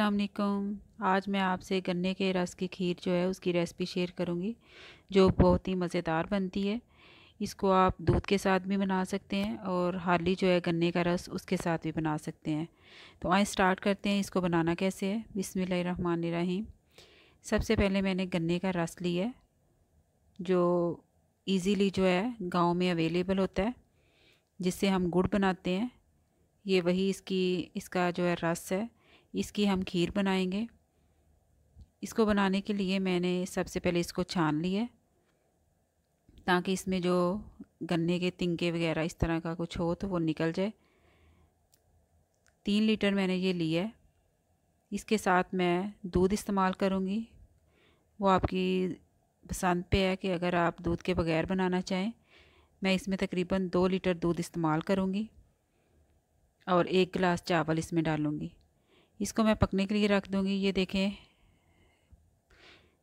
असलकुम आज मैं आपसे गन्ने के रस की खीर जो है उसकी रेसिपी शेयर करूँगी जो बहुत ही मज़ेदार बनती है इसको आप दूध के साथ भी बना सकते हैं और हाली जो है गन्ने का रस उसके साथ भी बना सकते हैं तो आए स्टार्ट करते हैं इसको बनाना कैसे है बिसमीम सबसे पहले मैंने गन्ने का रस लिया है जो ईज़ीली जो है गाँव में अवेलेबल होता है जिससे हम गुड़ बनाते हैं ये वही इसकी इसका जो है रस है इसकी हम खीर बनाएंगे इसको बनाने के लिए मैंने सबसे पहले इसको छान लिया ताकि इसमें जो गन्ने के तिंके वगैरह इस तरह का कुछ हो तो वो निकल जाए तीन लीटर मैंने ये लिया है इसके साथ मैं दूध इस्तेमाल करूँगी वो आपकी पसंद पे है कि अगर आप दूध के बगैर बनाना चाहें मैं इसमें तकरीबन दो लीटर दूध इस्तेमाल करूँगी और एक गिलास चावल इसमें डालूँगी इसको मैं पकने के लिए रख दूँगी ये देखें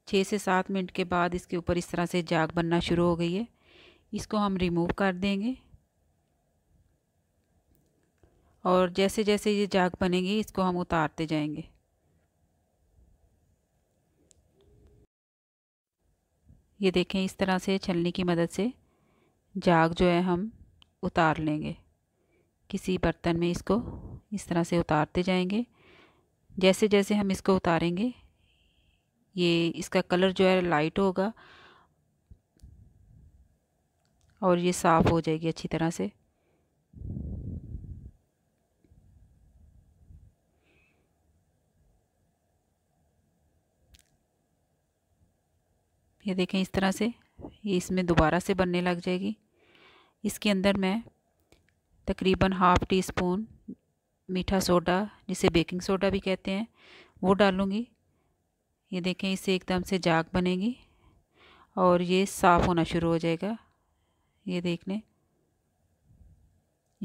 छः से सात मिनट के बाद इसके ऊपर इस तरह से जाग बनना शुरू हो गई है इसको हम रिमूव कर देंगे और जैसे जैसे ये जाग बनेगी इसको हम उतारते जाएंगे ये देखें इस तरह से छलनी की मदद से जाग जो है हम उतार लेंगे किसी बर्तन में इसको इस तरह से उतारते जाएंगे जैसे जैसे हम इसको उतारेंगे ये इसका कलर जो है लाइट होगा और ये साफ़ हो जाएगी अच्छी तरह से ये देखें इस तरह से ये इसमें दोबारा से बनने लग जाएगी इसके अंदर मैं तकरीबन हाफ़ टी स्पून मीठा सोडा जिसे बेकिंग सोडा भी कहते हैं वो डालूँगी ये देखें इससे एकदम से जाग बनेगी और ये साफ़ होना शुरू हो जाएगा ये देख लें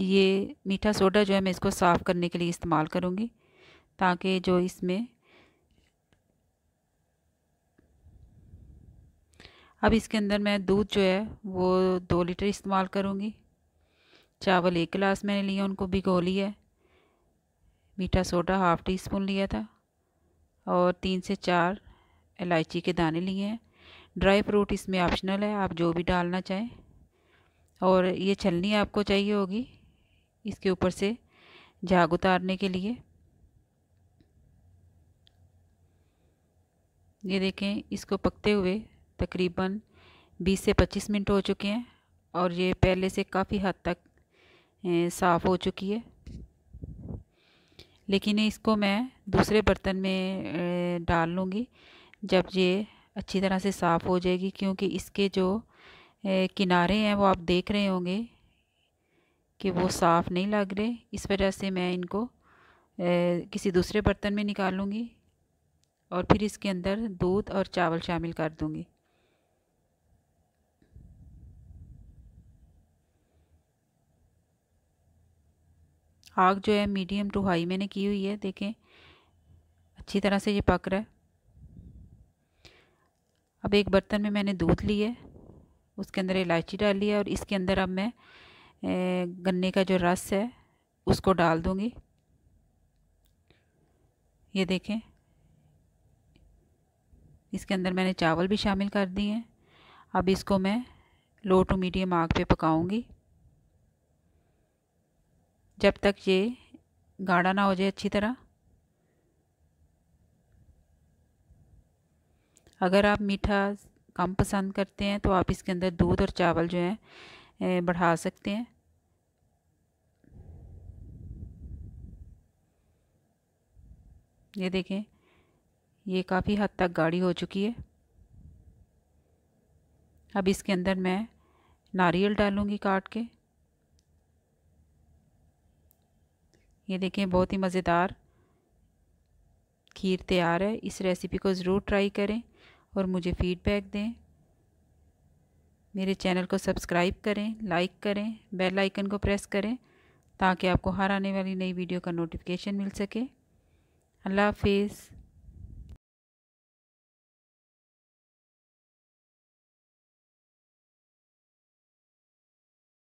ये मीठा सोडा जो है मैं इसको साफ़ करने के लिए इस्तेमाल करूँगी ताकि जो इसमें अब इसके अंदर मैं दूध जो है वो दो लीटर इस्तेमाल करूँगी चावल एक गिलास मैंने लिए उनको भिगो लिया है मीठा सोडा हाफ़ टी स्पून लिया था और तीन से चार इलायची के दाने लिए हैं ड्राई फ्रूट इसमें ऑप्शनल है आप जो भी डालना चाहें और ये छलनी आपको चाहिए होगी इसके ऊपर से झाग उतारने के लिए ये देखें इसको पकते हुए तकरीबन 20 से 25 मिनट हो चुके हैं और ये पहले से काफ़ी हद तक साफ़ हो चुकी है लेकिन इसको मैं दूसरे बर्तन में डाल लूँगी जब ये अच्छी तरह से साफ़ हो जाएगी क्योंकि इसके जो किनारे हैं वो आप देख रहे होंगे कि वो साफ़ नहीं लग रहे इस वजह से मैं इनको किसी दूसरे बर्तन में निकालूँगी और फिर इसके अंदर दूध और चावल शामिल कर दूँगी आग जो है मीडियम टू हाई मैंने की हुई है देखें अच्छी तरह से ये पक रहा है अब एक बर्तन में मैंने दूध लिया उसके अंदर इलायची डाली है और इसके अंदर अब मैं गन्ने का जो रस है उसको डाल दूँगी ये देखें इसके अंदर मैंने चावल भी शामिल कर दिए हैं अब इसको मैं लो टू मीडियम आग पे पकाऊंगी जब तक ये गाढ़ा ना हो जाए अच्छी तरह अगर आप मीठा कम पसंद करते हैं तो आप इसके अंदर दूध और चावल जो है बढ़ा सकते हैं ये देखें ये काफ़ी हद तक गाढ़ी हो चुकी है अब इसके अंदर मैं नारियल डालूँगी काट के ये देखें बहुत ही मज़ेदार खीर तैयार है इस रेसिपी को ज़रूर ट्राई करें और मुझे फ़ीडबैक दें मेरे चैनल को सब्सक्राइब करें लाइक करें बेल आइकन को प्रेस करें ताकि आपको हर आने वाली नई वीडियो का नोटिफिकेशन मिल सके अल्लाह हाफिज़